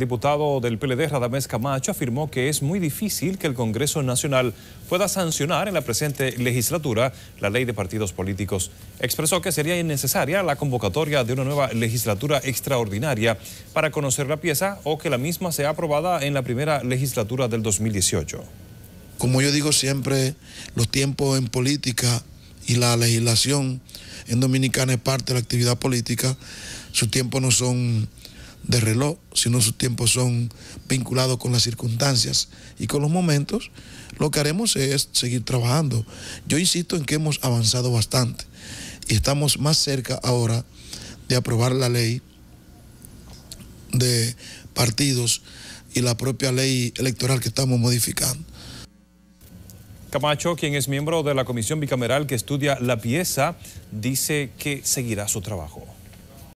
El diputado del PLD, Radamés Camacho, afirmó que es muy difícil que el Congreso Nacional pueda sancionar en la presente legislatura la ley de partidos políticos. Expresó que sería innecesaria la convocatoria de una nueva legislatura extraordinaria para conocer la pieza o que la misma sea aprobada en la primera legislatura del 2018. Como yo digo siempre, los tiempos en política y la legislación en Dominicana es parte de la actividad política. Sus tiempos no son de reloj, sino sus tiempos son vinculados con las circunstancias y con los momentos, lo que haremos es seguir trabajando. Yo insisto en que hemos avanzado bastante y estamos más cerca ahora de aprobar la ley de partidos y la propia ley electoral que estamos modificando. Camacho, quien es miembro de la comisión bicameral que estudia la pieza, dice que seguirá su trabajo.